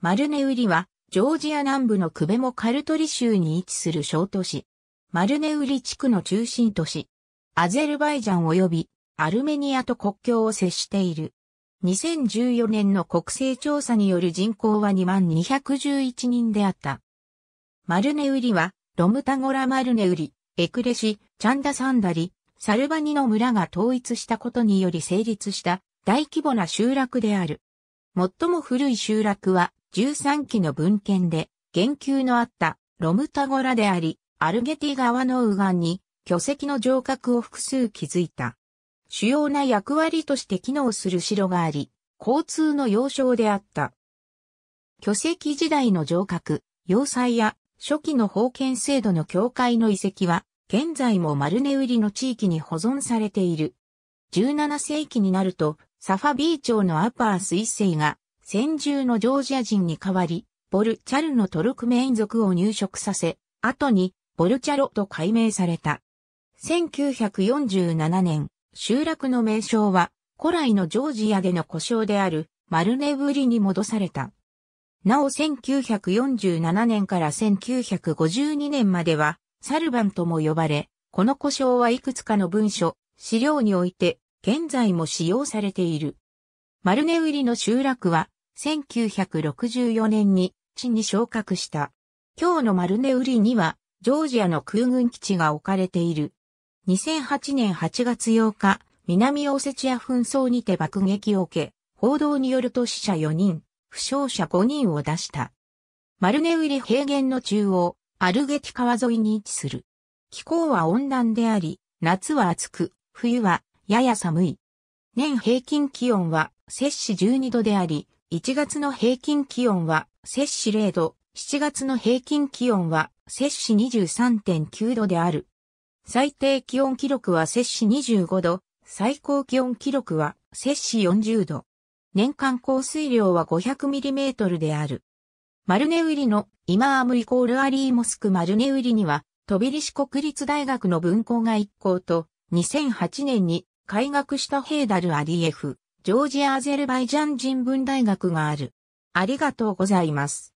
マルネウリは、ジョージア南部のクベモカルトリ州に位置する小都市。マルネウリ地区の中心都市。アゼルバイジャン及びアルメニアと国境を接している。2014年の国勢調査による人口は2211人であった。マルネウリは、ロムタゴラマルネウリ、エクレシ、チャンダサンダリ、サルバニの村が統一したことにより成立した大規模な集落である。最も古い集落は13期の文献で言及のあったロムタゴラであり、アルゲティ川の右岸に巨石の城郭を複数築いた。主要な役割として機能する城があり、交通の要衝であった。巨石時代の城郭、要塞や初期の封建制度の境界の遺跡は、現在もマルネウリの地域に保存されている。17世紀になると、サファビー町のアパー水星が先住のジョージア人に代わり、ボルチャルのトルクメイン族を入植させ、後にボルチャロと改名された。1947年、集落の名称は古来のジョージアでの故障であるマルネブリに戻された。なお1947年から1952年まではサルバンとも呼ばれ、この故障はいくつかの文書、資料において現在も使用されている。マルネウリの集落は1964年に地に昇格した。今日のマルネウリには、ジョージアの空軍基地が置かれている。2008年8月8日、南オセチア紛争にて爆撃を受け、報道によると死者4人、負傷者5人を出した。マルネウリ平原の中央、アルゲティ川沿いに位置する。気候は温暖であり、夏は暑く、冬はやや寒い。年平均気温は摂氏12度であり、1月の平均気温は摂氏0度、7月の平均気温は摂氏23.9度である。最低気温記録は摂氏25度、最高気温記録は摂氏40度。年間降水量は 500mm である。マルネウリの今アムイコールアリーモスクマルネウリには、飛びシ国立大学の文校が一校と、2008年に開学したヘーダル・アリエフ、ジョージア・アゼルバイジャン人文大学がある。ありがとうございます。